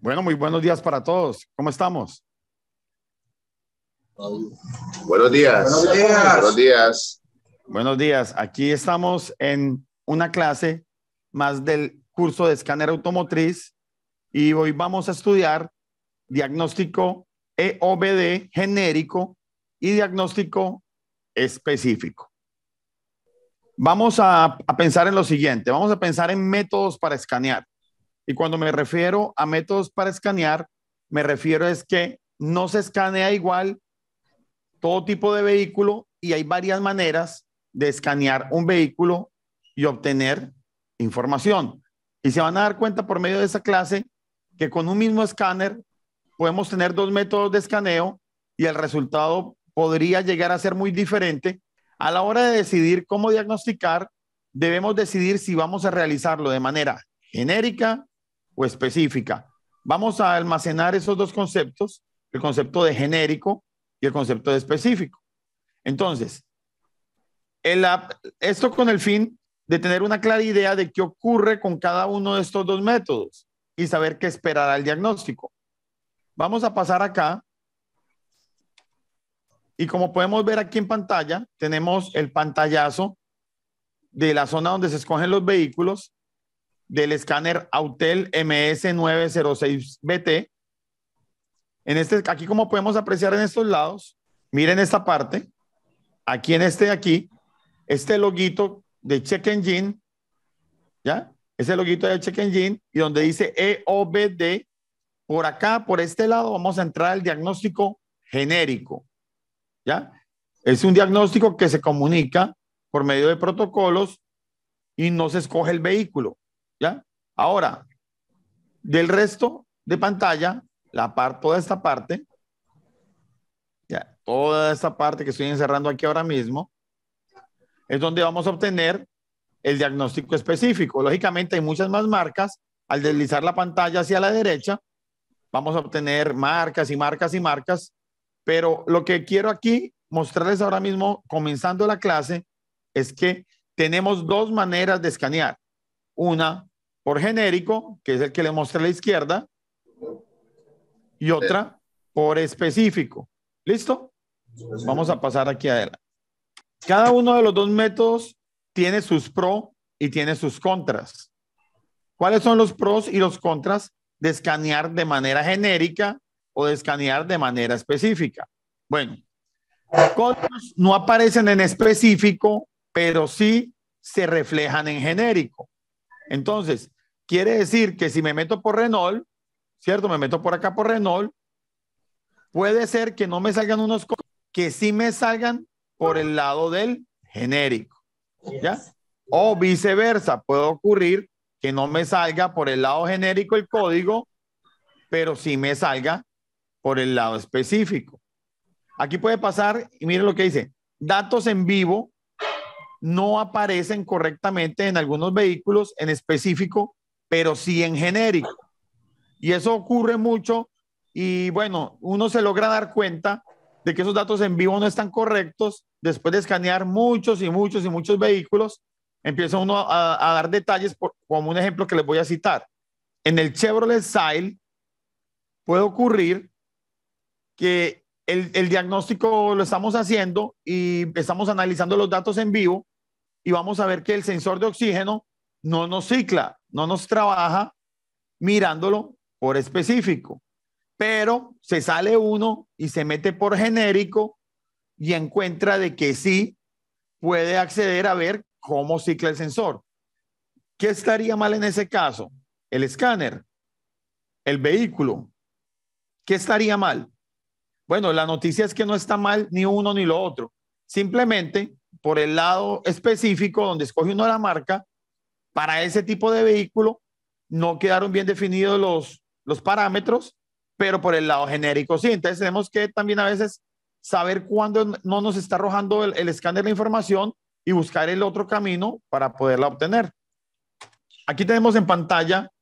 Bueno, muy buenos días para todos. ¿Cómo estamos? Buenos días. Buenos días. Buenos días. Aquí estamos en una clase más del curso de escáner automotriz y hoy vamos a estudiar diagnóstico EOBD genérico y diagnóstico específico. Vamos a pensar en lo siguiente. Vamos a pensar en métodos para escanear. Y cuando me refiero a métodos para escanear, me refiero es que no se escanea igual todo tipo de vehículo y hay varias maneras de escanear un vehículo y obtener información. Y se van a dar cuenta por medio de esa clase que con un mismo escáner podemos tener dos métodos de escaneo y el resultado podría llegar a ser muy diferente. A la hora de decidir cómo diagnosticar, debemos decidir si vamos a realizarlo de manera genérica, o específica. Vamos a almacenar esos dos conceptos, el concepto de genérico y el concepto de específico. Entonces, el, esto con el fin de tener una clara idea de qué ocurre con cada uno de estos dos métodos y saber qué esperará el diagnóstico. Vamos a pasar acá. Y como podemos ver aquí en pantalla, tenemos el pantallazo de la zona donde se escogen los vehículos del escáner Autel MS906BT. En este, aquí como podemos apreciar en estos lados, miren esta parte, aquí en este aquí, este loguito de check engine, ¿ya? Ese loguito de check engine y donde dice EOBD, por acá, por este lado, vamos a entrar al diagnóstico genérico, ¿ya? Es un diagnóstico que se comunica por medio de protocolos y no se escoge el vehículo. ¿Ya? Ahora, del resto de pantalla, la toda esta parte, ya, toda esta parte que estoy encerrando aquí ahora mismo, es donde vamos a obtener el diagnóstico específico. Lógicamente hay muchas más marcas. Al deslizar la pantalla hacia la derecha, vamos a obtener marcas y marcas y marcas. Pero lo que quiero aquí mostrarles ahora mismo, comenzando la clase, es que tenemos dos maneras de escanear. Una por genérico, que es el que le mostré a la izquierda, y otra por específico. ¿Listo? Vamos a pasar aquí adelante. Cada uno de los dos métodos tiene sus pros y tiene sus contras. ¿Cuáles son los pros y los contras de escanear de manera genérica o de escanear de manera específica? Bueno, contras no aparecen en específico, pero sí se reflejan en genérico. Entonces, quiere decir que si me meto por Renault, ¿cierto? Me meto por acá por Renault, puede ser que no me salgan unos que sí me salgan por el lado del genérico, ¿ya? O viceversa, puede ocurrir que no me salga por el lado genérico el código, pero sí me salga por el lado específico. Aquí puede pasar, y miren lo que dice, datos en vivo no aparecen correctamente en algunos vehículos en específico, pero sí en genérico. Y eso ocurre mucho y bueno, uno se logra dar cuenta de que esos datos en vivo no están correctos después de escanear muchos y muchos y muchos vehículos. Empieza uno a, dar detalles como un ejemplo que les voy a citar. En el Chevrolet Sail puede ocurrir que el, diagnóstico lo estamos haciendo y estamos analizando los datos en vivo y vamos a ver que el sensor de oxígeno no nos cicla, no nos trabaja mirándolo por específico. Pero se sale uno y se mete por genérico y encuentra de que sí puede acceder a ver cómo cicla el sensor. ¿Qué estaría mal en ese caso? El escáner, el vehículo. ¿Qué estaría mal? Bueno, la noticia es que no está mal ni uno ni lo otro. Simplemente por el lado específico donde escoge una la marca para ese tipo de vehículo, no quedaron bien definidos los, los parámetros, pero por el lado genérico sí. Entonces tenemos que también a veces saber cuándo no nos está arrojando el, el escáner la información y buscar el otro camino para poderla obtener. Aquí tenemos en pantalla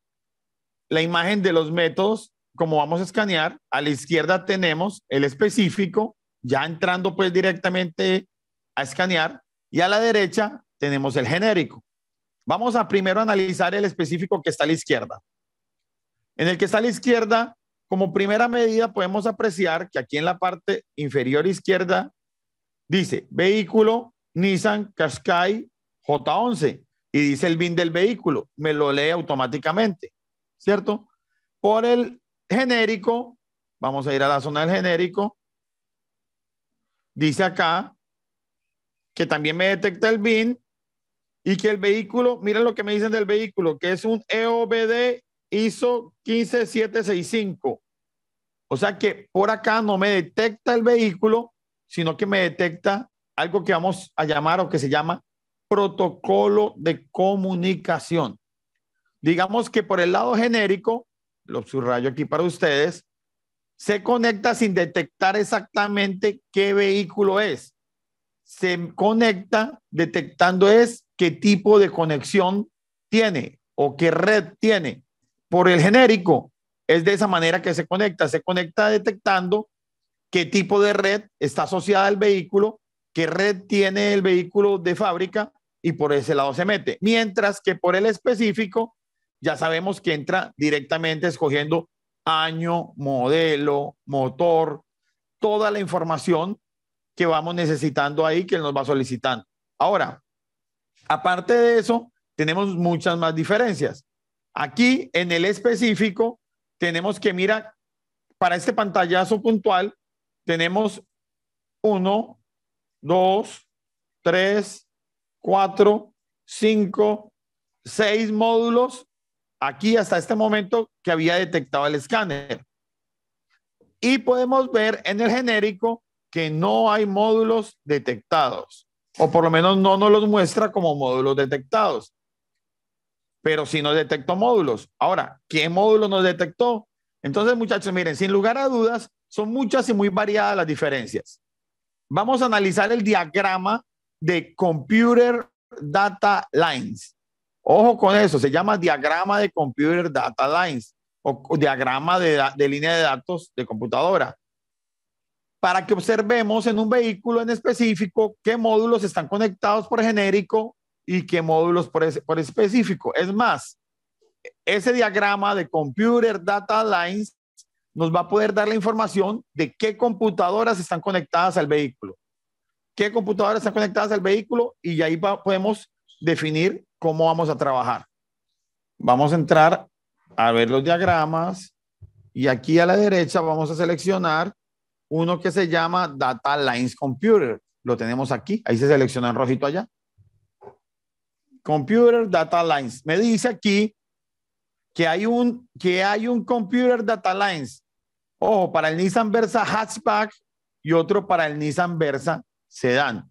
la imagen de los métodos, como vamos a escanear. A la izquierda tenemos el específico, ya entrando pues directamente a escanear y a la derecha tenemos el genérico. Vamos a primero analizar el específico que está a la izquierda. En el que está a la izquierda, como primera medida podemos apreciar que aquí en la parte inferior izquierda dice vehículo Nissan Qashqai J11 y dice el BIN del vehículo. Me lo lee automáticamente, ¿cierto? Por el genérico, vamos a ir a la zona del genérico. Dice acá que también me detecta el BIN y que el vehículo, miren lo que me dicen del vehículo, que es un EOBD ISO 15765. O sea que por acá no me detecta el vehículo, sino que me detecta algo que vamos a llamar o que se llama protocolo de comunicación. Digamos que por el lado genérico, lo subrayo aquí para ustedes, se conecta sin detectar exactamente qué vehículo es se conecta detectando es qué tipo de conexión tiene o qué red tiene. Por el genérico, es de esa manera que se conecta. Se conecta detectando qué tipo de red está asociada al vehículo, qué red tiene el vehículo de fábrica y por ese lado se mete. Mientras que por el específico, ya sabemos que entra directamente escogiendo año, modelo, motor, toda la información que vamos necesitando ahí, que nos va solicitando. Ahora, aparte de eso, tenemos muchas más diferencias. Aquí, en el específico, tenemos que, mirar, para este pantallazo puntual, tenemos uno, dos, tres, cuatro, cinco, seis módulos aquí hasta este momento que había detectado el escáner. Y podemos ver en el genérico que no hay módulos detectados, o por lo menos no nos los muestra como módulos detectados. Pero si nos detectó módulos. Ahora, ¿qué módulo nos detectó? Entonces, muchachos, miren, sin lugar a dudas, son muchas y muy variadas las diferencias. Vamos a analizar el diagrama de Computer Data Lines. Ojo con eso, se llama diagrama de Computer Data Lines o diagrama de, de línea de datos de computadora para que observemos en un vehículo en específico qué módulos están conectados por genérico y qué módulos por, por específico. Es más, ese diagrama de Computer Data Lines nos va a poder dar la información de qué computadoras están conectadas al vehículo, qué computadoras están conectadas al vehículo y ahí podemos definir cómo vamos a trabajar. Vamos a entrar a ver los diagramas y aquí a la derecha vamos a seleccionar uno que se llama Data Lines Computer. Lo tenemos aquí, ahí se selecciona en rojito allá. Computer Data Lines. Me dice aquí que hay un, que hay un Computer Data Lines. Ojo, para el Nissan Versa Hatchback y otro para el Nissan Versa Sedan.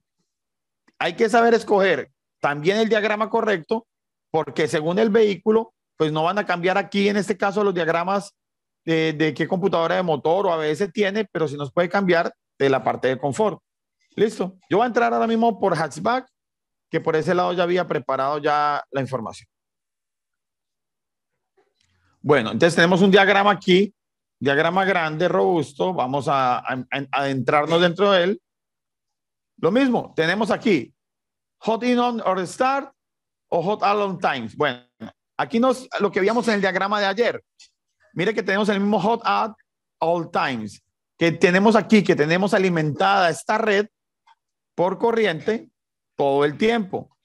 Hay que saber escoger también el diagrama correcto, porque según el vehículo, pues no van a cambiar aquí, en este caso, los diagramas de, qué computadora de motor o ABS tiene, pero si nos puede cambiar de la parte de confort. Listo. Yo voy a entrar ahora mismo por hatchback, que por ese lado ya había preparado ya la información. Bueno, entonces tenemos un diagrama aquí, diagrama grande, robusto. Vamos a, adentrarnos dentro de él. Lo mismo, tenemos aquí hot in on or start o hot On times. Bueno, aquí nos, lo que veíamos en el diagrama de ayer, Mire que tenemos el mismo hot ad all times que tenemos aquí, que tenemos alimentada esta red por corriente todo el tiempo.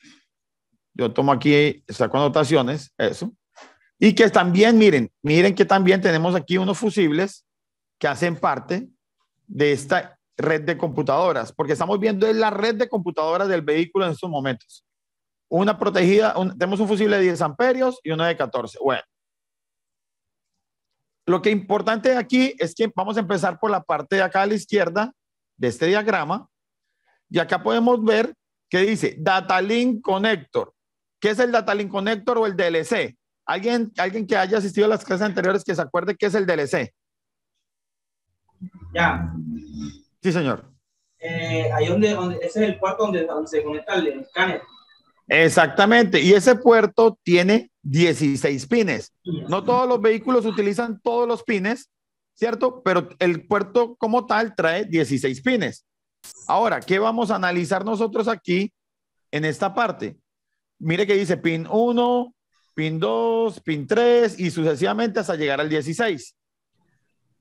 Yo tomo aquí, saco anotaciones, eso. Y que también, miren, miren que también tenemos aquí unos fusibles que hacen parte de esta red de computadoras, porque estamos viendo la red de computadoras del vehículo en estos momentos. Una protegida, tenemos un fusible de 10 amperios y uno de 14. Bueno, lo que es importante aquí es que vamos a empezar por la parte de acá a la izquierda de este diagrama. Y acá podemos ver que dice Data Link Connector. ¿Qué es el Data Link Connector o el DLC? ¿Alguien, alguien que haya asistido a las clases anteriores que se acuerde qué es el DLC. Ya. Sí, señor. Eh, ahí donde, ese es el cuarto donde, se conecta el escáner. Exactamente, y ese puerto tiene 16 pines. No todos los vehículos utilizan todos los pines, ¿cierto? Pero el puerto como tal trae 16 pines. Ahora, ¿qué vamos a analizar nosotros aquí en esta parte? Mire que dice pin 1, pin 2, pin 3 y sucesivamente hasta llegar al 16.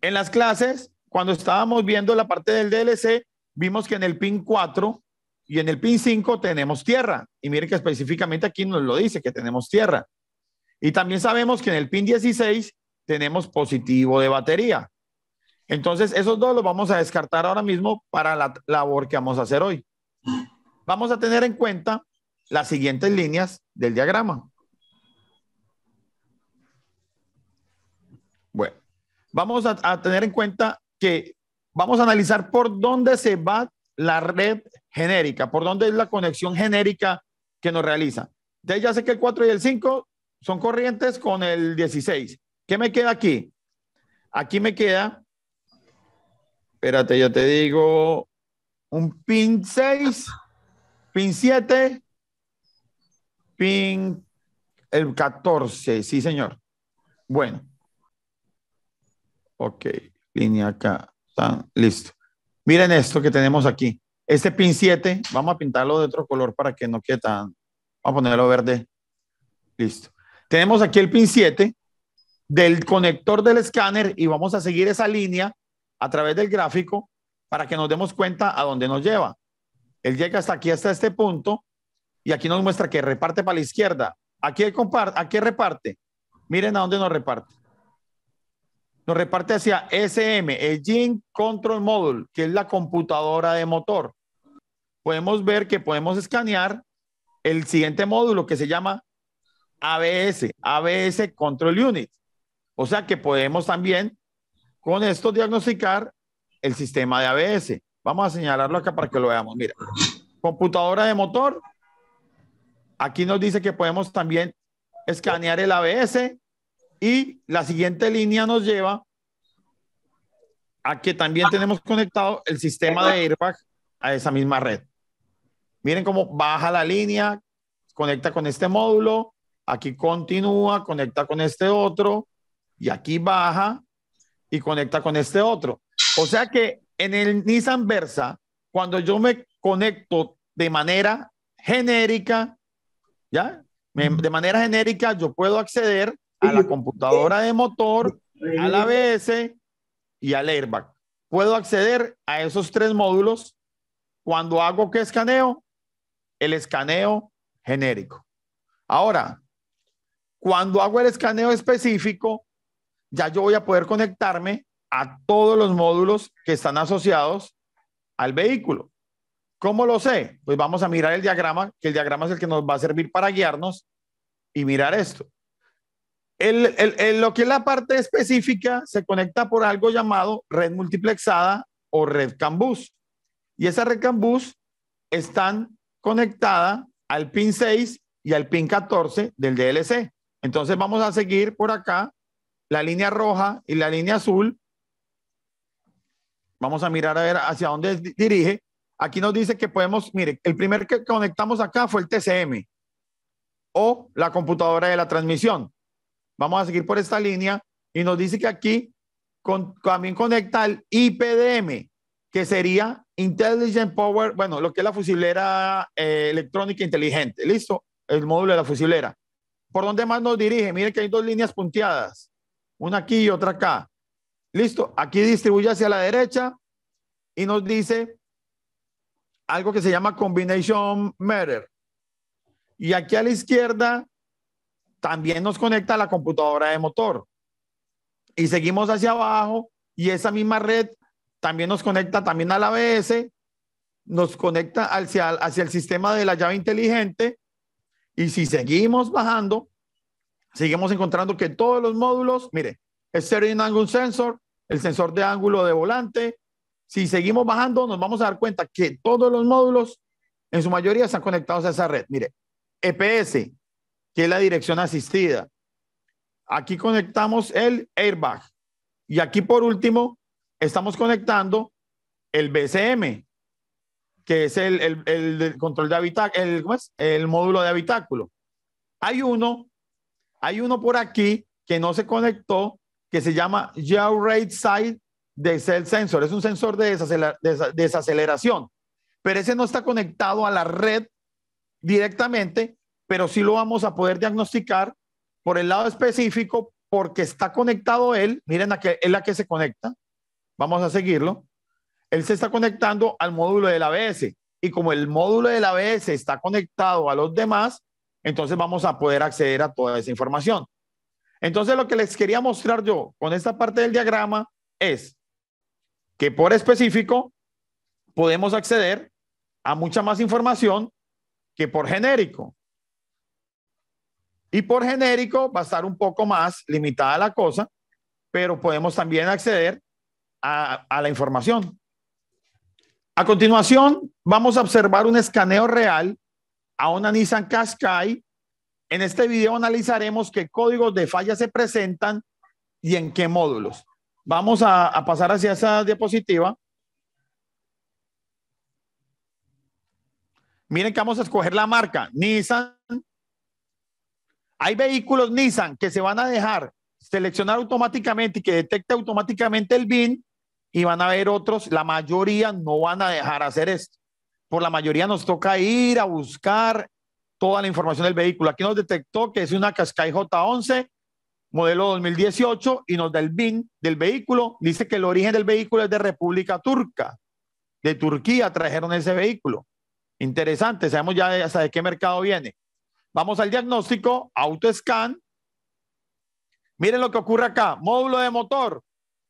En las clases, cuando estábamos viendo la parte del DLC, vimos que en el pin 4 y en el pin 5 tenemos tierra. Y miren que específicamente aquí nos lo dice, que tenemos tierra. Y también sabemos que en el pin 16 tenemos positivo de batería. Entonces, esos dos los vamos a descartar ahora mismo para la labor que vamos a hacer hoy. Vamos a tener en cuenta las siguientes líneas del diagrama. Bueno, vamos a, a tener en cuenta que vamos a analizar por dónde se va la red genérica. ¿Por dónde es la conexión genérica que nos realiza? Entonces ya sé que el 4 y el 5 son corrientes con el 16. ¿Qué me queda aquí? Aquí me queda, espérate, yo te digo, un pin 6, pin 7, pin el 14, sí señor. Bueno. Ok, línea acá, listo. Miren esto que tenemos aquí. Este pin 7, vamos a pintarlo de otro color para que no quede tan... Vamos a ponerlo verde. Listo. Tenemos aquí el pin 7 del conector del escáner y vamos a seguir esa línea a través del gráfico para que nos demos cuenta a dónde nos lleva. Él llega hasta aquí, hasta este punto, y aquí nos muestra que reparte para la izquierda. Aquí, qué comparte, aquí reparte. Miren a dónde nos reparte. Nos reparte hacia SM, el Gene Control Module, que es la computadora de motor podemos ver que podemos escanear el siguiente módulo que se llama ABS, ABS Control Unit. O sea que podemos también con esto diagnosticar el sistema de ABS. Vamos a señalarlo acá para que lo veamos. Mira, computadora de motor. Aquí nos dice que podemos también escanear el ABS y la siguiente línea nos lleva a que también tenemos conectado el sistema de airbag a esa misma red. Miren cómo baja la línea, conecta con este módulo, aquí continúa, conecta con este otro, y aquí baja y conecta con este otro. O sea que en el Nissan Versa, cuando yo me conecto de manera genérica, ¿ya? de manera genérica, yo puedo acceder a la computadora de motor, a la ABS y al airbag. Puedo acceder a esos tres módulos cuando hago que escaneo el escaneo genérico. Ahora, cuando hago el escaneo específico, ya yo voy a poder conectarme a todos los módulos que están asociados al vehículo. ¿Cómo lo sé? Pues vamos a mirar el diagrama, que el diagrama es el que nos va a servir para guiarnos y mirar esto. El, lo que es la parte específica se conecta por algo llamado red multiplexada o red CAN bus. Y esa red CAN bus están conectada al pin 6 y al pin 14 del DLC. Entonces vamos a seguir por acá la línea roja y la línea azul. Vamos a mirar a ver hacia dónde dirige. Aquí nos dice que podemos, mire, el primer que conectamos acá fue el TCM o la computadora de la transmisión. Vamos a seguir por esta línea y nos dice que aquí con, también conecta el IPDM, que sería Intelligent Power, bueno, lo que es la fusilera eh, electrónica inteligente, ¿listo? El módulo de la fusilera. ¿Por dónde más nos dirige? Miren que hay dos líneas punteadas, una aquí y otra acá. ¿Listo? Aquí distribuye hacia la derecha y nos dice algo que se llama Combination Matter. Y aquí a la izquierda también nos conecta a la computadora de motor. Y seguimos hacia abajo y esa misma red también nos conecta también la ABS, nos conecta hacia, hacia el sistema de la llave inteligente y si seguimos bajando, seguimos encontrando que todos los módulos, mire, Steering Angle Sensor, el sensor de ángulo de volante, si seguimos bajando, nos vamos a dar cuenta que todos los módulos, en su mayoría, están conectados a esa red. Mire, EPS, que es la dirección asistida. Aquí conectamos el airbag. Y aquí, por último, estamos conectando el BCM, que es el, el, control de habitáculo, el, el módulo de habitáculo. Hay uno, hay uno por aquí que no se conectó, que se llama rate Side de Sensor. Es un sensor de desaceleración, pero ese no está conectado a la red directamente, pero sí lo vamos a poder diagnosticar por el lado específico porque está conectado él. Miren, que es la que se conecta. Vamos a seguirlo. Él se está conectando al módulo del ABS y como el módulo del ABS está conectado a los demás, entonces vamos a poder acceder a toda esa información. Entonces lo que les quería mostrar yo con esta parte del diagrama es que por específico podemos acceder a mucha más información que por genérico. Y por genérico va a estar un poco más limitada la cosa, pero podemos también acceder a, la información. A continuación, vamos a observar un escaneo real a una Nissan Qashqai. En este video analizaremos qué códigos de falla se presentan y en qué módulos. Vamos a, a pasar hacia esa diapositiva. Miren que vamos a escoger la marca Nissan. Hay vehículos Nissan que se van a dejar seleccionar automáticamente y que detecte automáticamente el BIN y van a haber otros, la mayoría no van a dejar hacer esto. Por la mayoría nos toca ir a buscar toda la información del vehículo. Aquí nos detectó que es una Cascai J11, modelo 2018, y nos da el BIN del vehículo. Dice que el origen del vehículo es de República Turca. De Turquía trajeron ese vehículo. Interesante, sabemos ya hasta de qué mercado viene. Vamos al diagnóstico, auto-scan. Miren lo que ocurre acá, módulo de motor.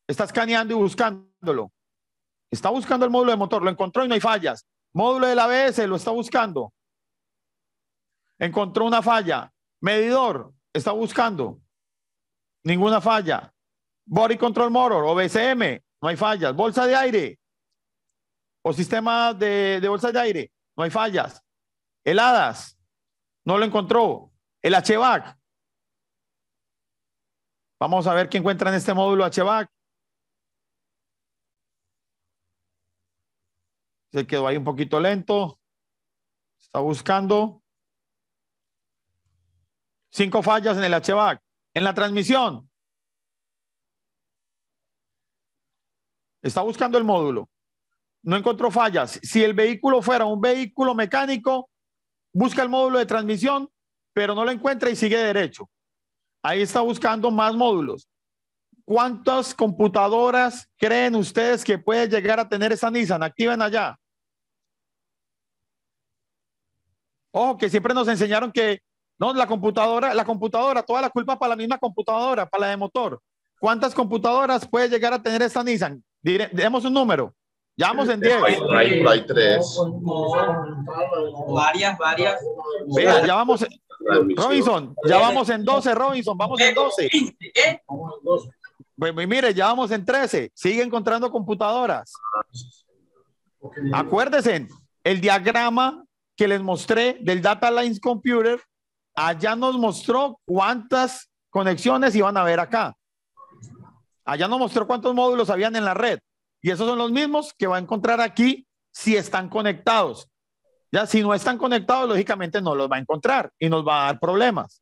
Está escaneando y buscando Está buscando el módulo de motor, lo encontró y no hay fallas. Módulo del ABS, lo está buscando. Encontró una falla. Medidor, está buscando. Ninguna falla. Body Control Motor, o BCM, no hay fallas. Bolsa de aire o sistema de, bolsa de aire, no hay fallas. Heladas, no lo encontró. El HVAC. Vamos a ver qué encuentra en este módulo HVAC. Se quedó ahí un poquito lento. Está buscando. Cinco fallas en el HVAC. En la transmisión. Está buscando el módulo. No encontró fallas. Si el vehículo fuera un vehículo mecánico, busca el módulo de transmisión, pero no lo encuentra y sigue derecho. Ahí está buscando más módulos. ¿Cuántas computadoras creen ustedes que puede llegar a tener esa Nissan? Activen allá. Ojo, que siempre nos enseñaron que no, la computadora, la computadora, toda la culpa para la misma computadora, para la de motor. ¿Cuántas computadoras puede llegar a tener esta Nissan? demos un número. Ya vamos en 10. Hay, tres. Varias, varias. Vea, ya vamos. Robinson, ya vamos en 12, Robinson, vamos en 12. Bueno, pues, pues, mire, ya vamos en 13, sigue encontrando computadoras. Acuérdense, el diagrama que les mostré del Data Lines Computer, allá nos mostró cuántas conexiones iban a haber acá. Allá nos mostró cuántos módulos habían en la red. Y esos son los mismos que va a encontrar aquí si están conectados. Ya si no están conectados, lógicamente no los va a encontrar y nos va a dar problemas.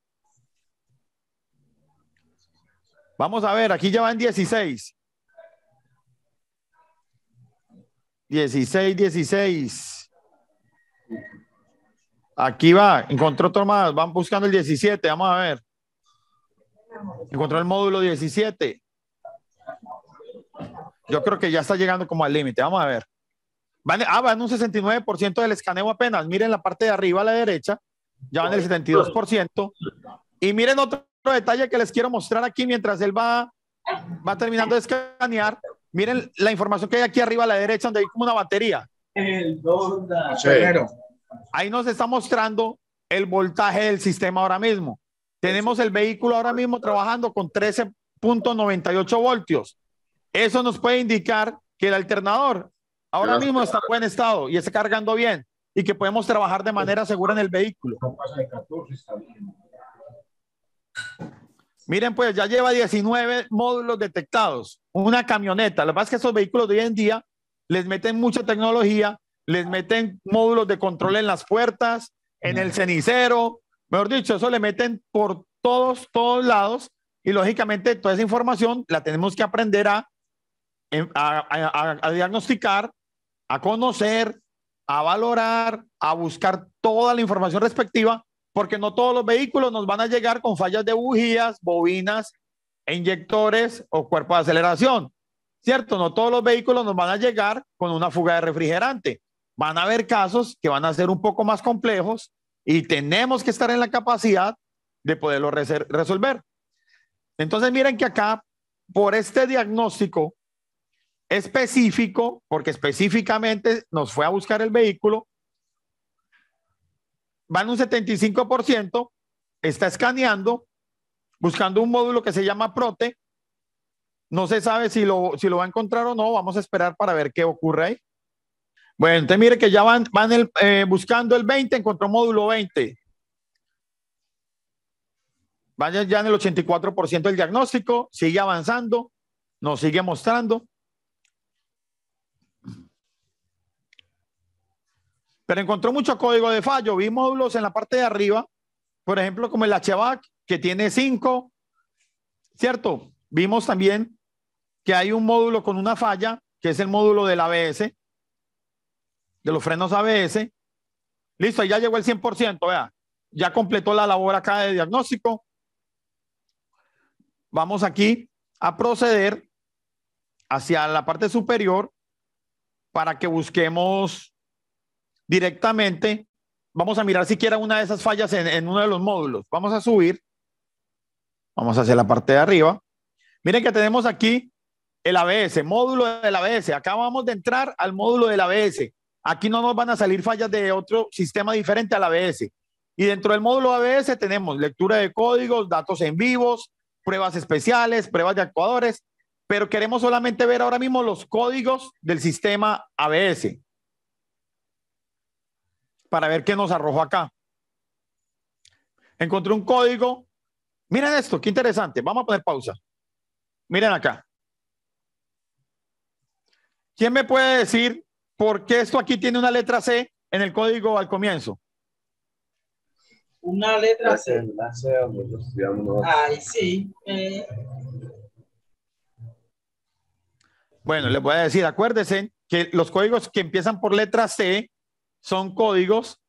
Vamos a ver, aquí ya van 16. 16, 16. Aquí va, encontró otro más, van buscando el 17, vamos a ver. Encontró el módulo 17. Yo creo que ya está llegando como al límite, vamos a ver. Van, ah, van un 69% del escaneo apenas, miren la parte de arriba a la derecha, ya van el 72%. Y miren otro detalle que les quiero mostrar aquí mientras él va, va terminando de escanear. Miren la información que hay aquí arriba a la derecha, donde hay como una batería. El Ahí nos está mostrando el voltaje del sistema ahora mismo. Tenemos el vehículo ahora mismo trabajando con 13.98 voltios. Eso nos puede indicar que el alternador ahora mismo está en buen estado y está cargando bien y que podemos trabajar de manera segura en el vehículo. pasa 14, está bien. Miren, pues ya lleva 19 módulos detectados, una camioneta. Lo que es que esos vehículos de hoy en día les meten mucha tecnología, les meten módulos de control en las puertas, en el mm. cenicero, mejor dicho, eso le meten por todos, todos lados. Y lógicamente toda esa información la tenemos que aprender a, em, a diagnosticar, a conocer, a valorar, a buscar toda la información respectiva porque no todos los vehículos nos van a llegar con fallas de bujías, bobinas, inyectores o cuerpo de aceleración. ¿Cierto? No todos los vehículos nos van a llegar con una fuga de refrigerante. Van a haber casos que van a ser un poco más complejos y tenemos que estar en la capacidad de poderlo resolver. Entonces, miren que acá, por este diagnóstico específico, porque específicamente nos fue a buscar el vehículo, van un 75%, está escaneando, buscando un módulo que se llama Prote. No se sabe si lo, si lo va a encontrar o no, vamos a esperar para ver qué ocurre ahí. Bueno, entonces mire que ya van, van eh, buscando el 20, encontró módulo 20. Vaya ya en el 84% del diagnóstico, sigue avanzando, nos sigue mostrando. pero encontró mucho código de fallo. Vi módulos en la parte de arriba, por ejemplo, como el HVAC, que tiene cinco, ¿cierto? Vimos también que hay un módulo con una falla, que es el módulo del ABS, de los frenos ABS. Listo, ya llegó el 100%, vea. Ya completó la labor acá de diagnóstico. Vamos aquí a proceder hacia la parte superior para que busquemos directamente, vamos a mirar siquiera una de esas fallas en, uno de los módulos. Vamos a subir, vamos hacia la parte de arriba. Miren que tenemos aquí el ABS, módulo del ABS. Acá vamos de entrar al módulo del ABS. Aquí no nos van a salir fallas de otro sistema diferente al ABS. Y dentro del módulo ABS tenemos lectura de códigos, datos en vivos, pruebas especiales, pruebas de actuadores, pero queremos solamente ver ahora mismo los códigos del sistema ABS para ver qué nos arrojó acá. Encontré un código. Miren esto, qué interesante. Vamos a poner pausa. Miren acá. ¿Quién me puede decir por qué esto aquí tiene una letra C en el código al comienzo? Una letra C. Ay, sí. Bueno, les voy a decir, acuérdense que los códigos que empiezan por letra C son códigos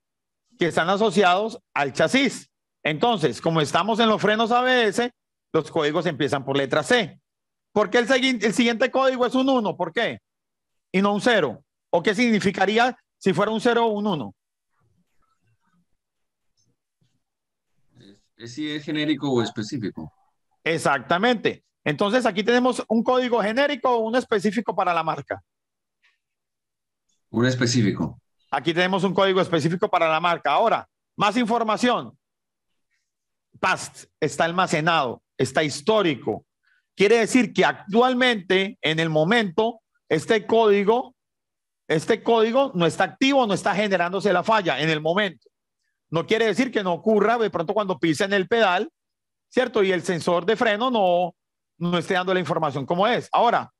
que están asociados al chasis. Entonces, como estamos en los frenos ABS, los códigos empiezan por letra C. ¿Por qué el, el siguiente código es un 1? ¿Por qué? Y no un 0. ¿O qué significaría si fuera un 0 o un 1? Es si es genérico o específico. Exactamente. Entonces aquí tenemos un código genérico o un específico para la marca. Un específico. Aquí tenemos un código específico para la marca. Ahora, más información. Past está almacenado, está histórico. Quiere decir que actualmente, en el momento, este código, este código no está activo, no está generándose la falla en el momento. No quiere decir que no ocurra de pronto cuando en el pedal, ¿cierto? Y el sensor de freno no, no esté dando la información como es. Ahora,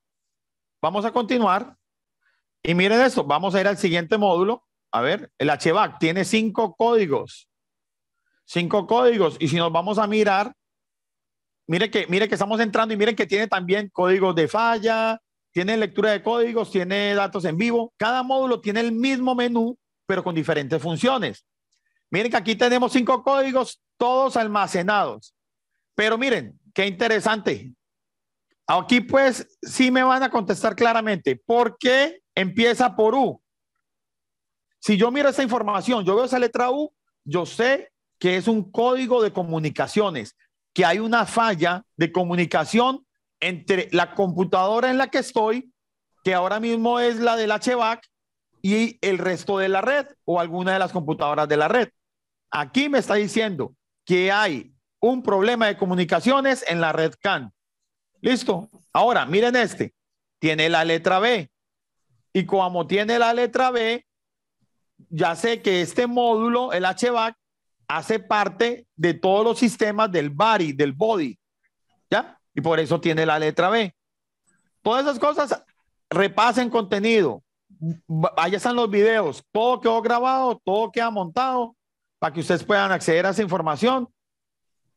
vamos a continuar. Y miren esto, vamos a ir al siguiente módulo a ver, el HVAC tiene cinco códigos. Cinco códigos. Y si nos vamos a mirar, mire que, mire que estamos entrando y miren que tiene también códigos de falla, tiene lectura de códigos, tiene datos en vivo. Cada módulo tiene el mismo menú, pero con diferentes funciones. Miren que aquí tenemos cinco códigos, todos almacenados. Pero miren, qué interesante. Aquí pues sí me van a contestar claramente. ¿Por qué empieza por U? Si yo miro esta información, yo veo esa letra U, yo sé que es un código de comunicaciones, que hay una falla de comunicación entre la computadora en la que estoy, que ahora mismo es la del HVAC, y el resto de la red o alguna de las computadoras de la red. Aquí me está diciendo que hay un problema de comunicaciones en la red CAN. Listo. Ahora, miren este. Tiene la letra B. Y como tiene la letra B, ya sé que este módulo, el HVAC, hace parte de todos los sistemas del body, del body, ¿ya? Y por eso tiene la letra B. Todas esas cosas, repasen contenido, allá están los videos, todo quedó grabado, todo que queda montado, para que ustedes puedan acceder a esa información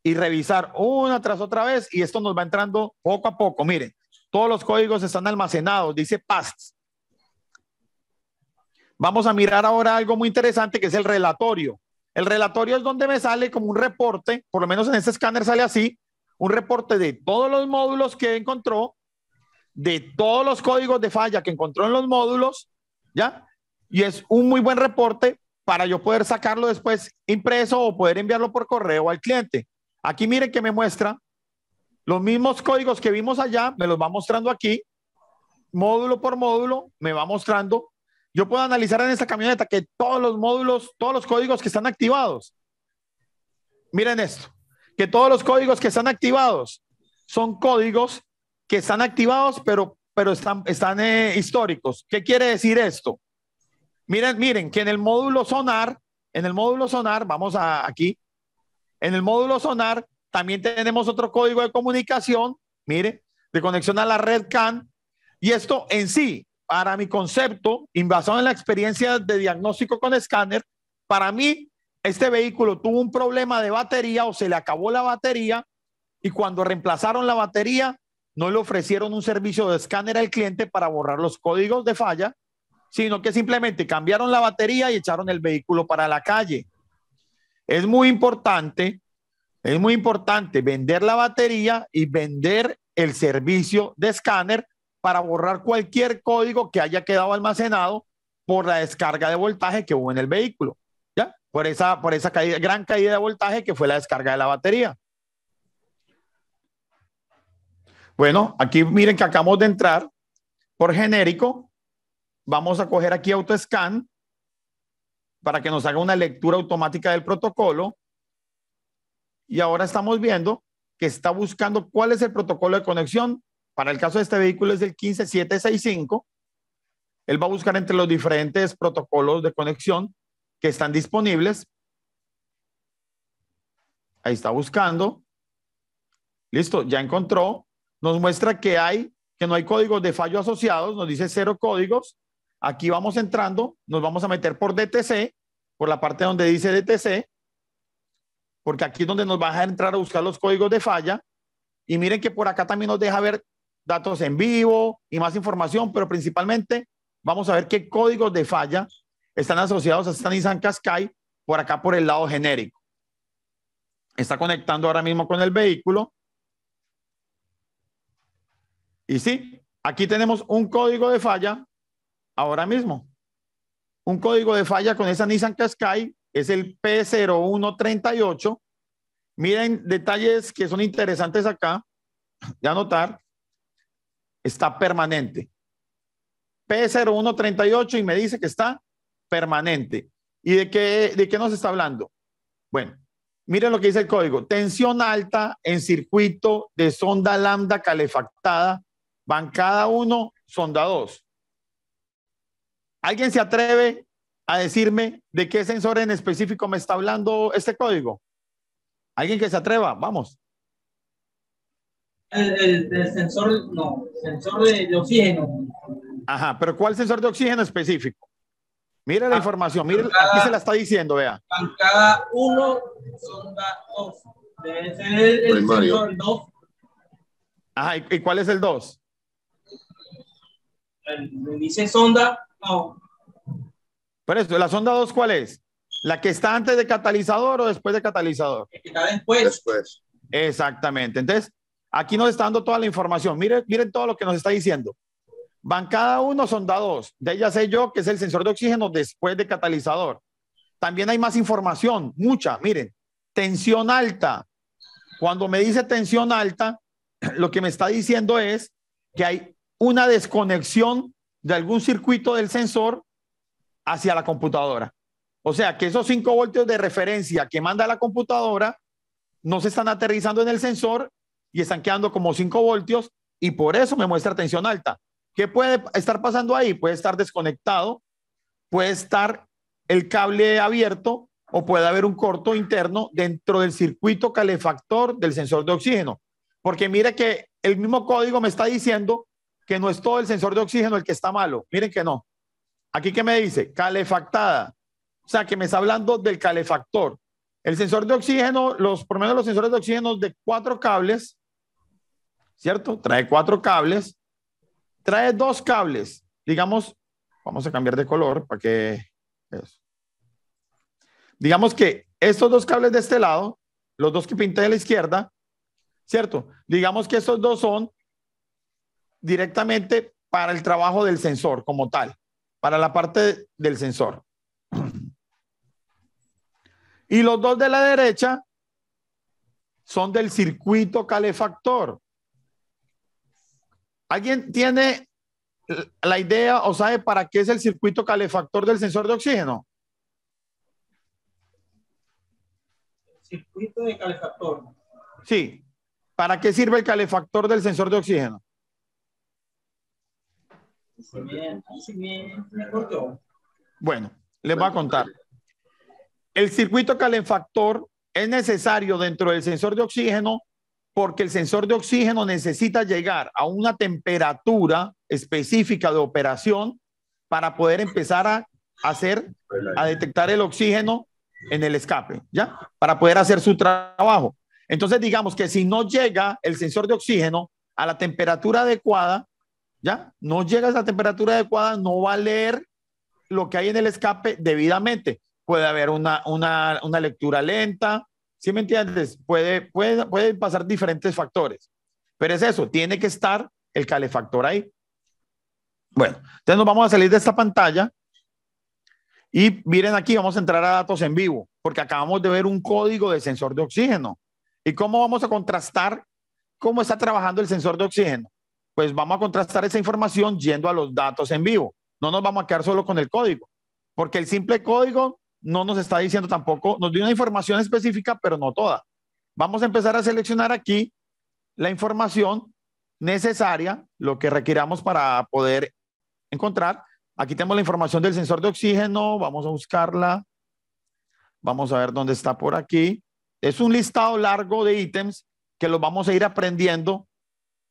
y revisar una tras otra vez, y esto nos va entrando poco a poco. Miren, todos los códigos están almacenados, dice PAST, Vamos a mirar ahora algo muy interesante que es el relatorio. El relatorio es donde me sale como un reporte, por lo menos en este escáner sale así, un reporte de todos los módulos que encontró, de todos los códigos de falla que encontró en los módulos, ¿ya? Y es un muy buen reporte para yo poder sacarlo después impreso o poder enviarlo por correo al cliente. Aquí miren que me muestra los mismos códigos que vimos allá, me los va mostrando aquí, módulo por módulo, me va mostrando yo puedo analizar en esta camioneta que todos los módulos, todos los códigos que están activados, miren esto, que todos los códigos que están activados son códigos que están activados, pero, pero están, están eh, históricos. ¿Qué quiere decir esto? Miren, miren, que en el módulo sonar, en el módulo sonar, vamos a aquí, en el módulo sonar también tenemos otro código de comunicación, mire, de conexión a la red CAN, y esto en sí para mi concepto, basado en la experiencia de diagnóstico con escáner, para mí este vehículo tuvo un problema de batería o se le acabó la batería y cuando reemplazaron la batería no le ofrecieron un servicio de escáner al cliente para borrar los códigos de falla, sino que simplemente cambiaron la batería y echaron el vehículo para la calle. Es muy importante, es muy importante vender la batería y vender el servicio de escáner para borrar cualquier código que haya quedado almacenado por la descarga de voltaje que hubo en el vehículo, ¿ya? Por esa, por esa gran caída de voltaje que fue la descarga de la batería. Bueno, aquí miren que acabamos de entrar por genérico. Vamos a coger aquí AutoScan para que nos haga una lectura automática del protocolo. Y ahora estamos viendo que está buscando cuál es el protocolo de conexión para el caso de este vehículo es el 15765. Él va a buscar entre los diferentes protocolos de conexión que están disponibles. Ahí está buscando. Listo, ya encontró. Nos muestra que hay que no hay códigos de fallo asociados, nos dice cero códigos. Aquí vamos entrando, nos vamos a meter por DTC, por la parte donde dice DTC, porque aquí es donde nos va a entrar a buscar los códigos de falla. Y miren que por acá también nos deja ver datos en vivo y más información, pero principalmente vamos a ver qué códigos de falla están asociados a esta Nissan Qashqai por acá por el lado genérico. Está conectando ahora mismo con el vehículo. Y sí, aquí tenemos un código de falla ahora mismo. Un código de falla con esa Nissan Qashqai es el P0138. Miren detalles que son interesantes acá de anotar está permanente. P0138 y me dice que está permanente. ¿Y de qué, de qué nos está hablando? Bueno, miren lo que dice el código. Tensión alta en circuito de sonda lambda calefactada, bancada 1, sonda 2. ¿Alguien se atreve a decirme de qué sensor en específico me está hablando este código? ¿Alguien que se atreva? Vamos. El, sensor, no, sensor de, oxígeno. Ajá, pero ¿cuál sensor de oxígeno específico? Mira la ah, información, mira, aquí se la está diciendo, vea. Cada uno sonda dos. Debe ser el, pues, sensor 2. Ajá, ¿y, cuál es el 2? Dice sonda, no. Pero esto, ¿la sonda 2 cuál es? ¿La que está antes de catalizador o después de catalizador? La Que está después. Después. Exactamente. Entonces, Aquí nos está dando toda la información. Miren, miren todo lo que nos está diciendo. Van cada uno son dados. De ella sé yo que es el sensor de oxígeno después de catalizador. También hay más información, mucha. Miren, tensión alta. Cuando me dice tensión alta, lo que me está diciendo es que hay una desconexión de algún circuito del sensor hacia la computadora. O sea, que esos 5 voltios de referencia que manda la computadora no se están aterrizando en el sensor y están quedando como 5 voltios y por eso me muestra tensión alta. ¿Qué puede estar pasando ahí? Puede estar desconectado, puede estar el cable abierto o puede haber un corto interno dentro del circuito calefactor del sensor de oxígeno. Porque mire que el mismo código me está diciendo que no es todo el sensor de oxígeno el que está malo. Miren que no. Aquí que me dice calefactada. O sea, que me está hablando del calefactor. El sensor de oxígeno, los, por lo menos los sensores de oxígeno de cuatro cables, ¿cierto? Trae cuatro cables, trae dos cables, digamos, vamos a cambiar de color para que... Digamos que estos dos cables de este lado, los dos que pinté de la izquierda, ¿cierto? Digamos que estos dos son directamente para el trabajo del sensor como tal, para la parte del sensor. Y los dos de la derecha son del circuito calefactor. ¿Alguien tiene la idea o sabe para qué es el circuito calefactor del sensor de oxígeno? Circuito de calefactor. Sí. ¿Para qué sirve el calefactor del sensor de oxígeno? Bueno, les voy a contar. El circuito calefactor es necesario dentro del sensor de oxígeno porque el sensor de oxígeno necesita llegar a una temperatura específica de operación para poder empezar a hacer, a detectar el oxígeno en el escape, ¿ya? Para poder hacer su trabajo. Entonces, digamos que si no llega el sensor de oxígeno a la temperatura adecuada, ¿ya? No llega a esa temperatura adecuada, no va a leer lo que hay en el escape debidamente. Puede haber una, una, una lectura lenta, ¿Sí me entiendes? Puede, pueden pasar diferentes factores, pero es eso, tiene que estar el calefactor ahí. Bueno, entonces nos vamos a salir de esta pantalla y miren aquí, vamos a entrar a datos en vivo, porque acabamos de ver un código de sensor de oxígeno. ¿Y cómo vamos a contrastar cómo está trabajando el sensor de oxígeno? Pues vamos a contrastar esa información yendo a los datos en vivo. No nos vamos a quedar solo con el código, porque el simple código no nos está diciendo tampoco, nos dio una información específica, pero no toda. Vamos a empezar a seleccionar aquí la información necesaria, lo que requiramos para poder encontrar. Aquí tenemos la información del sensor de oxígeno, vamos a buscarla. Vamos a ver dónde está por aquí. Es un listado largo de ítems que los vamos a ir aprendiendo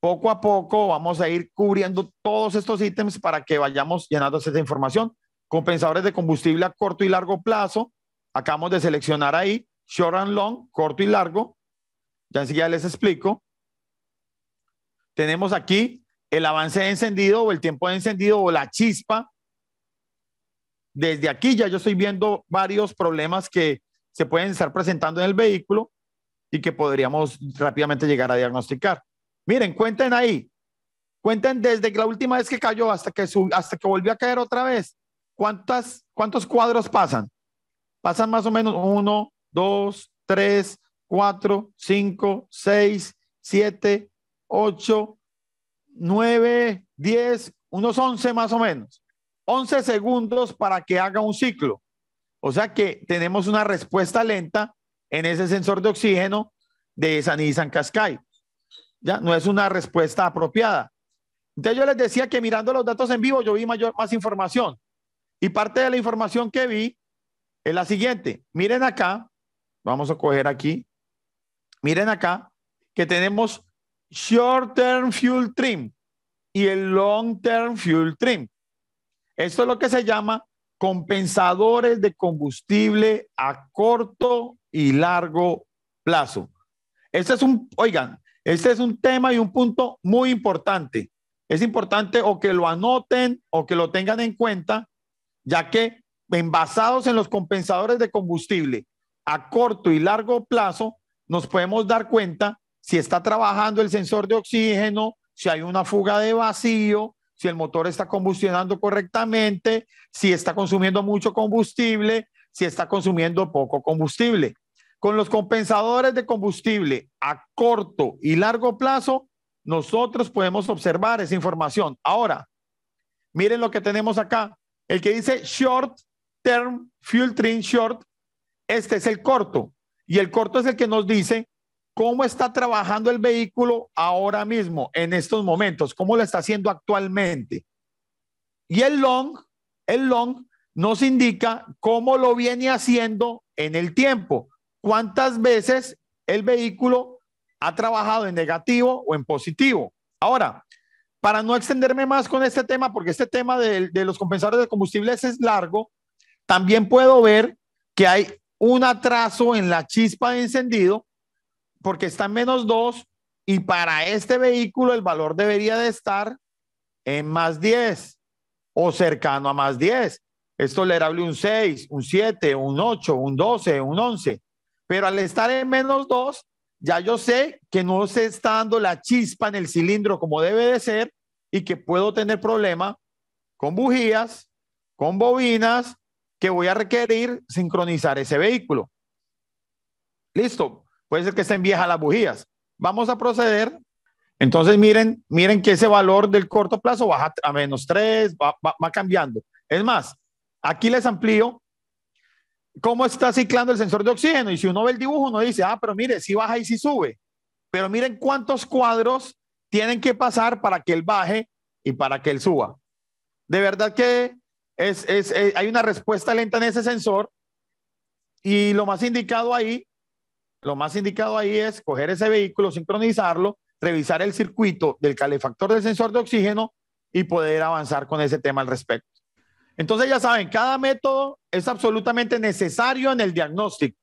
poco a poco. Vamos a ir cubriendo todos estos ítems para que vayamos llenando esta información compensadores de combustible a corto y largo plazo. Acabamos de seleccionar ahí short and long, corto y largo. Ya enseguida les explico. Tenemos aquí el avance de encendido o el tiempo de encendido o la chispa. Desde aquí ya yo estoy viendo varios problemas que se pueden estar presentando en el vehículo y que podríamos rápidamente llegar a diagnosticar. Miren, cuenten ahí. Cuenten desde la última vez que cayó hasta que, hasta que volvió a caer otra vez. ¿cuántas, ¿cuántos cuadros pasan? Pasan más o menos uno, dos, tres, cuatro, cinco, seis, siete, ocho, nueve, diez, unos once más o menos. Once segundos para que haga un ciclo. O sea que tenemos una respuesta lenta en ese sensor de oxígeno de san Isan Cascay. Ya no es una respuesta apropiada. Entonces yo les decía que mirando los datos en vivo yo vi mayor, más información. Y parte de la información que vi es la siguiente. Miren acá, vamos a coger aquí. Miren acá que tenemos short term fuel trim y el long term fuel trim. Esto es lo que se llama compensadores de combustible a corto y largo plazo. Este es un, oigan, este es un tema y un punto muy importante. Es importante o que lo anoten o que lo tengan en cuenta ya que basados en los compensadores de combustible a corto y largo plazo, nos podemos dar cuenta si está trabajando el sensor de oxígeno, si hay una fuga de vacío, si el motor está combustionando correctamente, si está consumiendo mucho combustible, si está consumiendo poco combustible. Con los compensadores de combustible a corto y largo plazo, nosotros podemos observar esa información. Ahora, miren lo que tenemos acá. El que dice short term fuel train short, este es el corto. Y el corto es el que nos dice cómo está trabajando el vehículo ahora mismo, en estos momentos, cómo lo está haciendo actualmente. Y el long, el long nos indica cómo lo viene haciendo en el tiempo, cuántas veces el vehículo ha trabajado en negativo o en positivo. Ahora, para no extenderme más con este tema, porque este tema de, los compensadores de combustibles es largo, también puedo ver que hay un atraso en la chispa de encendido, porque está en menos 2 y para este vehículo el valor debería de estar en más 10 o cercano a más 10. Es tolerable un 6, un 7, un 8, un 12, un 11, pero al estar en menos 2, ya yo sé que no se está dando la chispa en el cilindro como debe de ser y que puedo tener problema con bujías, con bobinas, que voy a requerir sincronizar ese vehículo. Listo, puede ser que estén viejas las bujías. Vamos a proceder. Entonces miren, miren que ese valor del corto plazo baja a menos 3, va cambiando. Es más, aquí les amplío cómo está ciclando el sensor de oxígeno. Y si uno ve el dibujo, uno dice, ah, pero mire, si sí baja y si sí sube. Pero miren cuántos cuadros tienen que pasar para que él baje y para que él suba. De verdad que eh, hay una respuesta lenta en ese sensor y lo más indicado ahí, lo más indicado ahí es coger ese vehículo, sincronizarlo, revisar el circuito del calefactor del sensor de oxígeno y poder avanzar con ese tema al respecto. Entonces ya saben, cada método es absolutamente necesario en el diagnóstico.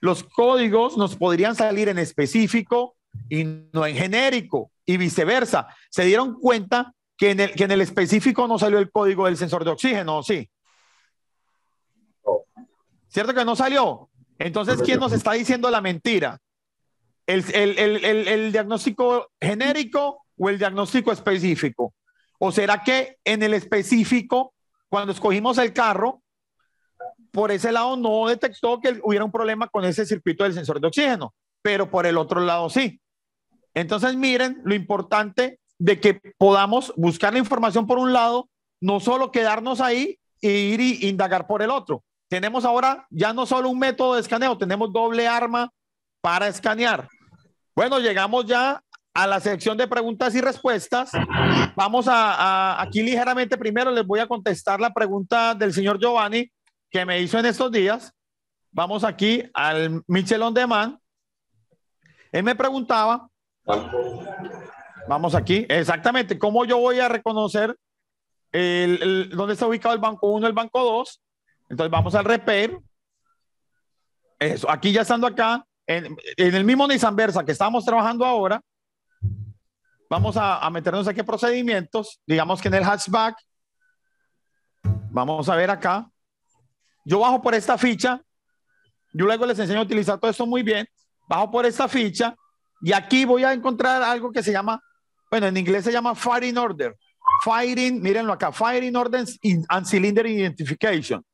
Los códigos nos podrían salir en específico y no en genérico y viceversa. Se dieron cuenta que en el, en el específico no salió el código del sensor de oxígeno, ¿sí? ¿Cierto que no salió? Entonces, ¿quién nos está diciendo la mentira? ¿El, el diagnóstico genérico o el diagnóstico específico? ¿O será que en el específico cuando escogimos el carro, por ese lado no detectó que hubiera un problema con ese circuito del sensor de oxígeno, pero por el otro lado sí. Entonces miren lo importante de que podamos buscar la información por un lado, no solo quedarnos ahí e ir e indagar por el otro. Tenemos ahora ya no solo un método de escaneo, tenemos doble arma para escanear. Bueno, llegamos ya a la sección de preguntas y respuestas. Vamos a, aquí ligeramente primero les voy a contestar la pregunta del señor Giovanni que me hizo en estos días. Vamos aquí al Michelón de Él me preguntaba, vamos aquí, exactamente, cómo yo voy a reconocer el, dónde está ubicado el banco 1, el banco 2. Entonces vamos al repair. Eso, aquí ya estando acá, en, en el mismo Nissan Versa que estamos trabajando ahora, Vamos a, meternos aquí qué procedimientos. Digamos que en el hatchback, vamos a ver acá. Yo bajo por esta ficha. Yo luego les enseño a utilizar todo esto muy bien. Bajo por esta ficha y aquí voy a encontrar algo que se llama, bueno, en inglés se llama firing order. Firing, mírenlo acá, firing orders and cylinder identification.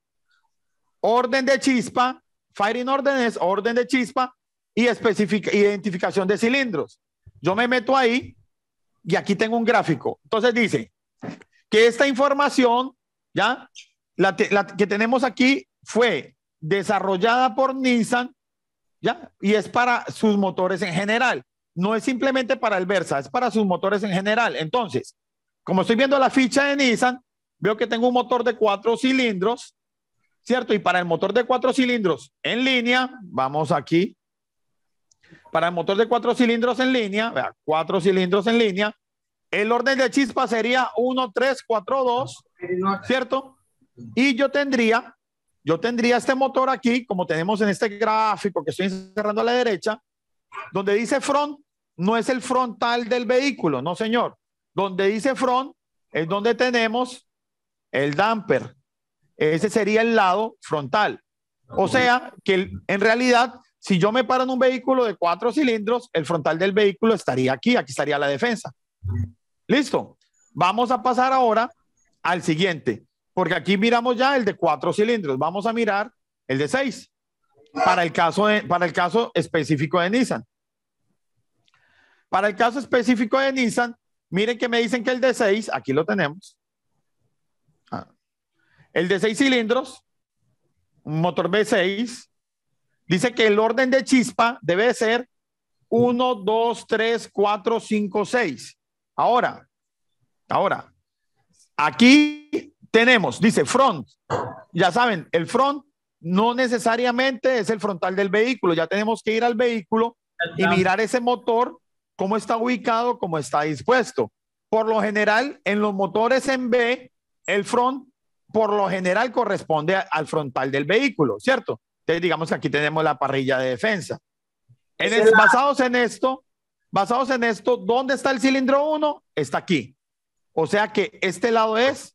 Orden de chispa, firing order es orden de chispa y identificación de cilindros. Yo me meto ahí y aquí tengo un gráfico. Entonces dice que esta información, ¿ya? La, que tenemos aquí fue desarrollada por Nissan, ¿ya? Y es para sus motores en general. No es simplemente para el Versa, es para sus motores en general. Entonces, como estoy viendo la ficha de Nissan, veo que tengo un motor de cuatro cilindros, ¿cierto? Y para el motor de cuatro cilindros en línea, vamos aquí, para el motor de cuatro cilindros en línea, vea, cuatro cilindros en línea, el orden de chispa sería 1, 3, 4, 2, ¿cierto? Y yo tendría, yo tendría este motor aquí, como tenemos en este gráfico que estoy cerrando a la derecha, donde dice front, no es el frontal del vehículo, no señor. Donde dice front es donde tenemos el damper. Ese sería el lado frontal. O sea que en realidad si yo me paro en un vehículo de cuatro cilindros, el frontal del vehículo estaría aquí, aquí estaría la defensa. Listo. Vamos a pasar ahora al siguiente, porque aquí miramos ya el de cuatro cilindros. Vamos a mirar el de seis para el caso, para el caso específico de Nissan. Para el caso específico de Nissan, miren que me dicen que el de seis, aquí lo tenemos. Ah. el de seis cilindros, un motor b 6 Dice que el orden de chispa debe ser 1, 2, 3, 4, 5, 6. Ahora, ahora, aquí tenemos, dice front. Ya saben, el front no necesariamente es el frontal del vehículo. Ya tenemos que ir al vehículo y mirar ese motor, cómo está ubicado, cómo está dispuesto. Por lo general, en los motores en B, el front por lo general corresponde al frontal del vehículo, ¿cierto? Entonces, digamos que aquí tenemos la parrilla de defensa. Basados en esto, basados en esto, ¿dónde está el cilindro 1? Está aquí. O sea que este lado es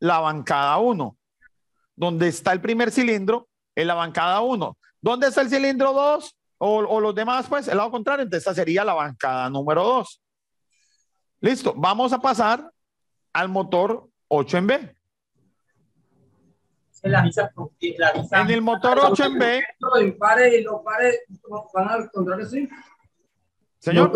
la bancada 1. Donde está el primer cilindro es la bancada 1. ¿Dónde está el cilindro 2? O, los demás, pues, el lado contrario. Entonces, esta sería la bancada número 2. Listo. Vamos a pasar al motor 8 en B en el motor 8 B. Los pares van Señor,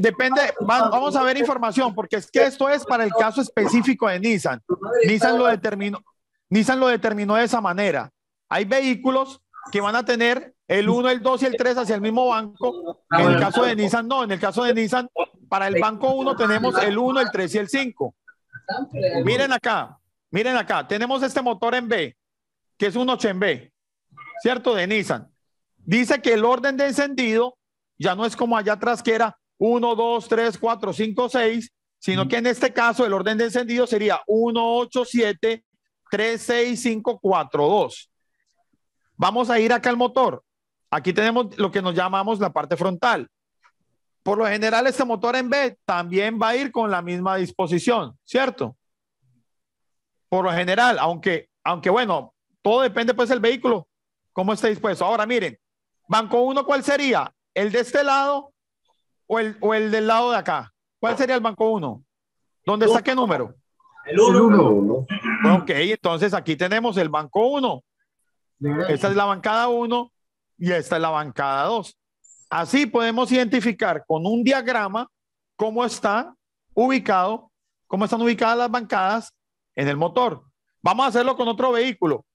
depende, vamos a ver información, porque es que esto es para el caso específico de Nissan. Nissan lo determinó, Nissan lo determinó de esa manera. Hay vehículos que van a tener el 1, el 2 y el 3 hacia el mismo banco. Ah, en el caso de Nissan, no. En el caso de Nissan, para el banco 1 tenemos el 1, el 3 y el 5. Miren acá, miren acá, tenemos este motor en B, que es un 8 en B, ¿cierto? De Nissan. Dice que el orden de encendido ya no es como allá atrás que era 1, 2, 3, 4, 5, 6, sino que en este caso el orden de encendido sería 1, 8, 7, 3, 6, 5, 4, 2. Vamos a ir acá al motor. Aquí tenemos lo que nos llamamos la parte frontal por lo general este motor en B también va a ir con la misma disposición, ¿cierto? Por lo general, aunque, aunque bueno, todo depende pues del vehículo, cómo esté dispuesto. Ahora miren, banco 1, ¿cuál sería? ¿El de este lado o el, o el del lado de acá? ¿Cuál sería el banco 1? ¿Dónde está qué número? El 1. Ok, entonces aquí tenemos el banco 1. Esta es la bancada 1 y esta es la bancada 2. Así podemos identificar con un diagrama cómo está ubicado, cómo están ubicadas las bancadas en el motor. Vamos a hacerlo con otro vehículo.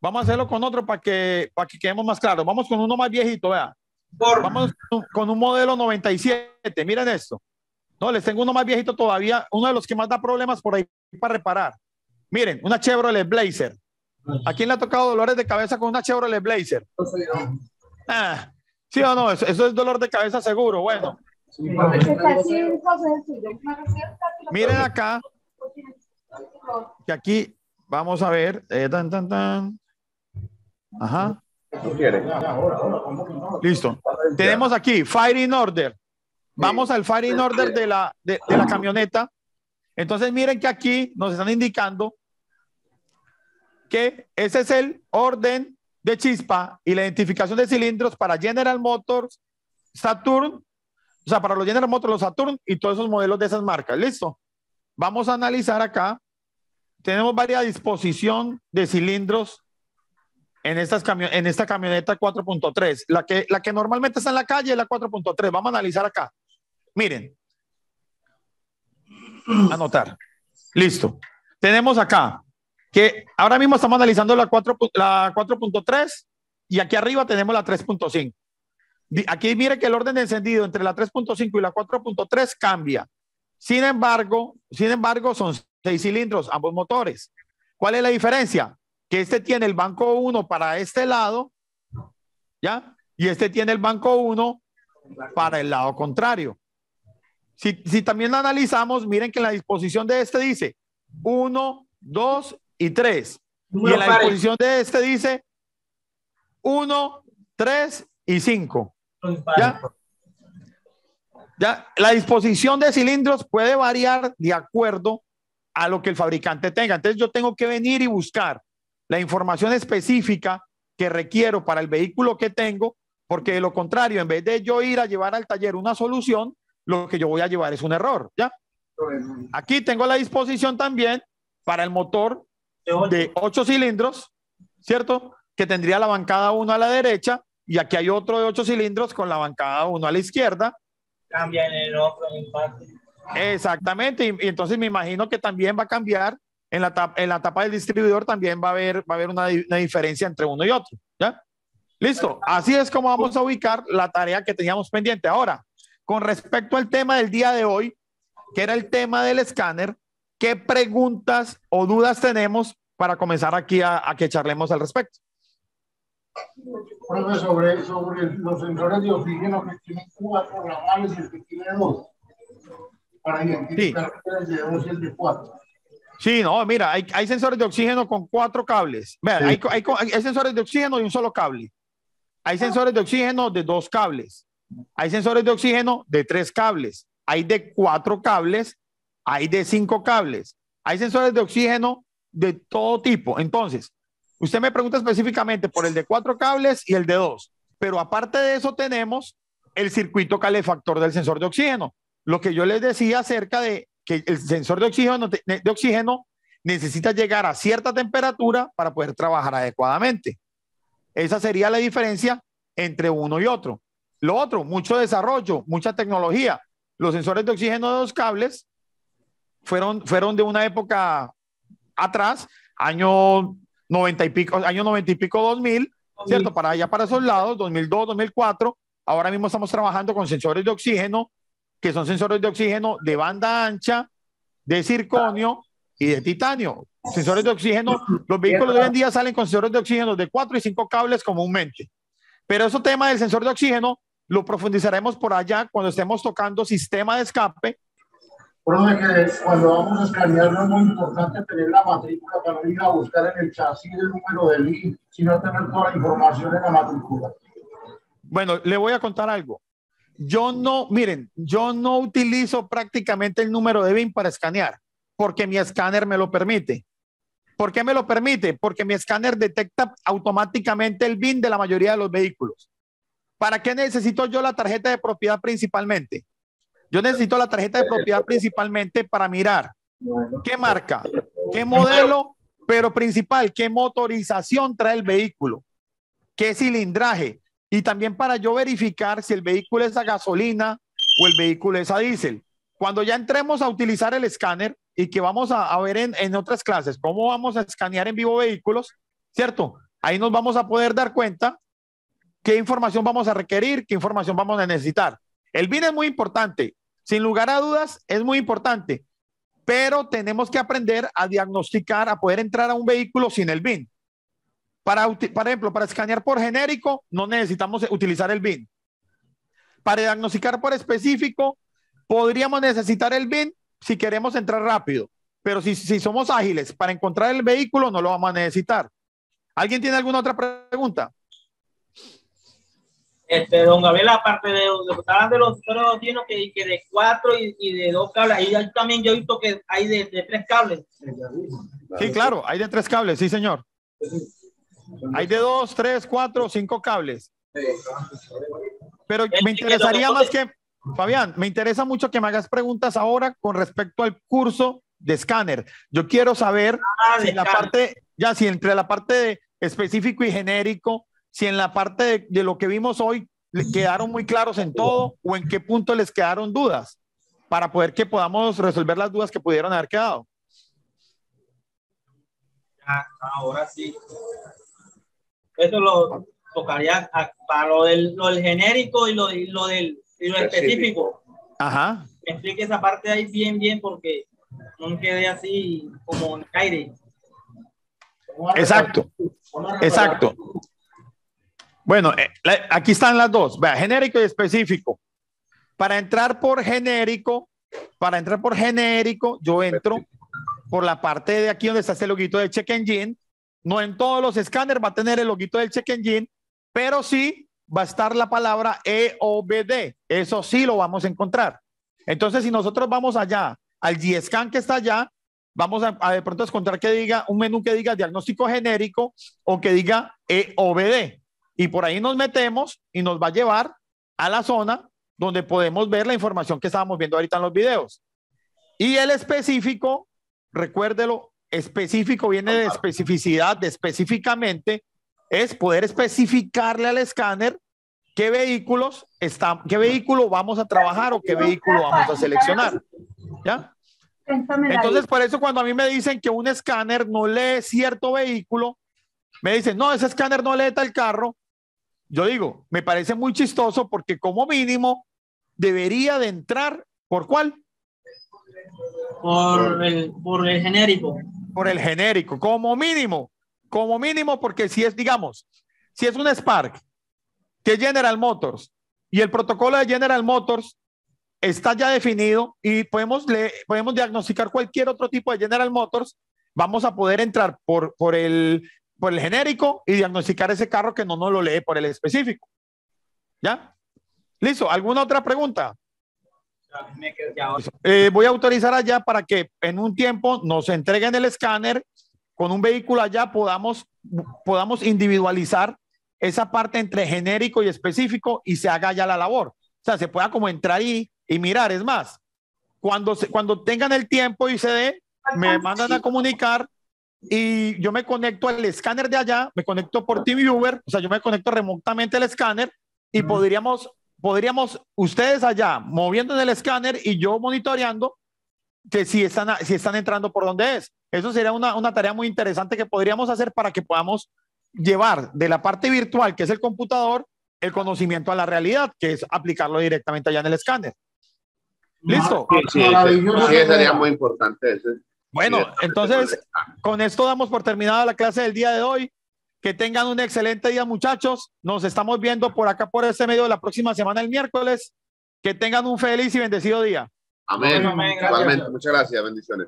Vamos a hacerlo con otro para que, para quedemos más claro. Vamos con uno más viejito, vea. Vamos con un, modelo 97. Miren esto. No, les tengo uno más viejito todavía, uno de los que más da problemas por ahí para reparar. Miren, una Chevrolet Blazer. ¿A quién le ha tocado dolores de cabeza con una Chevrolet Blazer? Ah, Sí o no, eso, es dolor de cabeza seguro. Bueno. Miren acá. Que aquí vamos a ver. Eh, tan, tan, tan. Ajá. Listo. Tenemos aquí Fire in Order. Vamos al Fire in Order de la, de la camioneta. Entonces miren que aquí nos están indicando que ese es el orden de chispa y la identificación de cilindros para General Motors, Saturn, o sea, para los General Motors, los Saturn y todos esos modelos de esas marcas. Listo. Vamos a analizar acá. Tenemos varias disposición de cilindros en, estas en esta camioneta 4.3. La que, la que normalmente está en la calle es la 4.3. Vamos a analizar acá. Miren. Anotar. Listo. Tenemos acá que ahora mismo estamos analizando la 4.3 y aquí arriba tenemos la 3.5. Aquí mire que el orden de encendido entre la 3.5 y la 4.3 cambia. Sin embargo, sin embargo, son seis cilindros ambos motores. ¿Cuál es la diferencia? Que este tiene el banco 1 para este lado, ¿ya? Y este tiene el banco 1 para el lado contrario. Si, si también lo analizamos, miren que la disposición de este dice 1, 2 y tres. Y la disposición de este dice uno, tres, y cinco. ¿Ya? ¿Ya? La disposición de cilindros puede variar de acuerdo a lo que el fabricante tenga. Entonces yo tengo que venir y buscar la información específica que requiero para el vehículo que tengo, porque de lo contrario, en vez de yo ir a llevar al taller una solución, lo que yo voy a llevar es un error, ¿ya? Aquí tengo la disposición también para el motor de ocho cilindros, ¿cierto? Que tendría la bancada uno a la derecha y aquí hay otro de ocho cilindros con la bancada uno a la izquierda. Cambia en el otro en Exactamente, y, entonces me imagino que también va a cambiar en la, tapa, en la del distribuidor, también va a haber, va a haber una, una diferencia entre uno y otro, ¿ya? Listo, así es como vamos a ubicar la tarea que teníamos pendiente. Ahora, con respecto al tema del día de hoy, que era el tema del escáner, ¿qué preguntas o dudas tenemos para comenzar aquí a, que charlemos al respecto? sobre, los sensores de oxígeno que tienen cuatro ramales y que dos, para identificar sí. el y el de Sí, no, mira, hay, sensores de oxígeno con cuatro cables. hay, sensores de oxígeno de un solo cable. Hay sensores de oxígeno de dos cables. Hay sensores de oxígeno de tres cables. Hay de cuatro cables hay de cinco cables, hay sensores de oxígeno de todo tipo. Entonces, usted me pregunta específicamente por el de cuatro cables y el de dos, pero aparte de eso tenemos el circuito calefactor del sensor de oxígeno. Lo que yo les decía acerca de que el sensor de oxígeno, de oxígeno necesita llegar a cierta temperatura para poder trabajar adecuadamente. Esa sería la diferencia entre uno y otro. Lo otro, mucho desarrollo, mucha tecnología. Los sensores de oxígeno de dos cables fueron, fueron de una época atrás, año 90 y pico, año 90 y pico 2000, ¿cierto? Para allá, para esos lados, 2002, 2004. Ahora mismo estamos trabajando con sensores de oxígeno, que son sensores de oxígeno de banda ancha, de circonio y de titanio. Sensores de oxígeno, los vehículos de hoy en día salen con sensores de oxígeno de 4 y 5 cables comúnmente. Pero ese tema del sensor de oxígeno lo profundizaremos por allá cuando estemos tocando sistema de escape, por que cuando vamos a no es muy importante tener la matrícula para ir a buscar en el chasis el número del BIN, sino tener toda la información en la matrícula. Bueno, le voy a contar algo. Yo no, miren, yo no utilizo prácticamente el número de BIN para escanear, porque mi escáner me lo permite. ¿Por qué me lo permite? Porque mi escáner detecta automáticamente el BIN de la mayoría de los vehículos. ¿Para qué necesito yo la tarjeta de propiedad principalmente? Yo necesito la tarjeta de propiedad principalmente para mirar qué marca, qué modelo, pero principal, qué motorización trae el vehículo, qué cilindraje. Y también para yo verificar si el vehículo es a gasolina o el vehículo es a diésel. Cuando ya entremos a utilizar el escáner y que vamos a, ver en, en otras clases cómo vamos a escanear en vivo vehículos, ¿cierto? Ahí nos vamos a poder dar cuenta qué información vamos a requerir, qué información vamos a necesitar. El BIN es muy importante. Sin lugar a dudas, es muy importante, pero tenemos que aprender a diagnosticar, a poder entrar a un vehículo sin el BIN. Para, por ejemplo, para escanear por genérico, no necesitamos utilizar el BIN. Para diagnosticar por específico, podríamos necesitar el BIN si queremos entrar rápido, pero si, si somos ágiles para encontrar el vehículo, no lo vamos a necesitar. ¿Alguien tiene alguna otra pregunta? Este, don Gabriel, aparte de, de, de los que, que de cuatro y, de dos cables, ahí también yo he visto que hay de, de, tres cables. Sí, claro, hay de tres cables, sí, señor. Hay de dos, tres, cuatro, cinco cables. Pero me interesaría más que, Fabián, me interesa mucho que me hagas preguntas ahora con respecto al curso de escáner. Yo quiero saber ah, si la parte, ya si entre la parte de específico y genérico, si en la parte de, lo que vimos hoy quedaron muy claros en todo o en qué punto les quedaron dudas para poder que podamos resolver las dudas que pudieron haber quedado. ahora sí. Eso lo tocaría para lo del, genérico y lo, lo del específico. Ajá. Explique esa parte ahí bien, bien, porque no quede así como en aire. Exacto. Exacto. Bueno, eh, aquí están las dos, Vea, genérico y específico. Para entrar por genérico, para entrar por genérico, yo entro por la parte de aquí donde está este loguito de check engine. No en todos los escáneres va a tener el loguito del check engine, pero sí va a estar la palabra EOBD. Eso sí lo vamos a encontrar. Entonces, si nosotros vamos allá al G-Scan que está allá, vamos a, a, de pronto encontrar que diga un menú que diga diagnóstico genérico o que diga EOBD. Y por ahí nos metemos y nos va a llevar a la zona donde podemos ver la información que estábamos viendo ahorita en los videos. Y el específico, recuérdelo, específico viene de especificidad, de específicamente, es poder especificarle al escáner qué vehículos están, qué vehículo vamos a trabajar o qué vehículo vamos a seleccionar. ¿Ya? Entonces, por eso cuando a mí me dicen que un escáner no lee cierto vehículo, me dicen, no, ese escáner no lee tal carro, yo digo, me parece muy chistoso porque como mínimo debería de entrar por cuál? Por el, por el genérico. Por el genérico, como mínimo, como mínimo, porque si es, digamos, si es un Spark, que es General Motors, y el protocolo de General Motors está ya definido y podemos, le, podemos diagnosticar cualquier otro tipo de General Motors, vamos a poder entrar por el por el genérico y diagnosticar ese carro que no nos lo lee por el específico. ¿Ya? ¿Listo? ¿Alguna otra pregunta? Eh, voy a autorizar allá para que en un tiempo nos entreguen el escáner con un vehículo allá podamos, podamos individualizar esa parte entre genérico y específico y se haga ya la labor. O sea, se pueda como entrar ahí y mirar. Es más, cuando, cuando tengan el tiempo y se dé, me mandan a comunicar y yo me conecto al escáner de allá, me conecto por TeamViewer, o sea, yo me conecto remotamente al escáner y podríamos, podríamos ustedes allá moviendo en el escáner y yo monitoreando que si están, si están entrando por donde es. Eso sería una, una tarea muy interesante que podríamos hacer para que podamos llevar de la parte virtual, que es el computador, el conocimiento a la realidad, que es aplicarlo directamente allá en el escáner. ¿Listo? Sí, sería muy importante. eso. Bueno, entonces con esto damos por terminada la clase del día de hoy. Que tengan un excelente día, muchachos. Nos estamos viendo por acá, por este medio de la próxima semana, el miércoles. Que tengan un feliz y bendecido día. Amén. Amén. Muchas gracias. Bendiciones.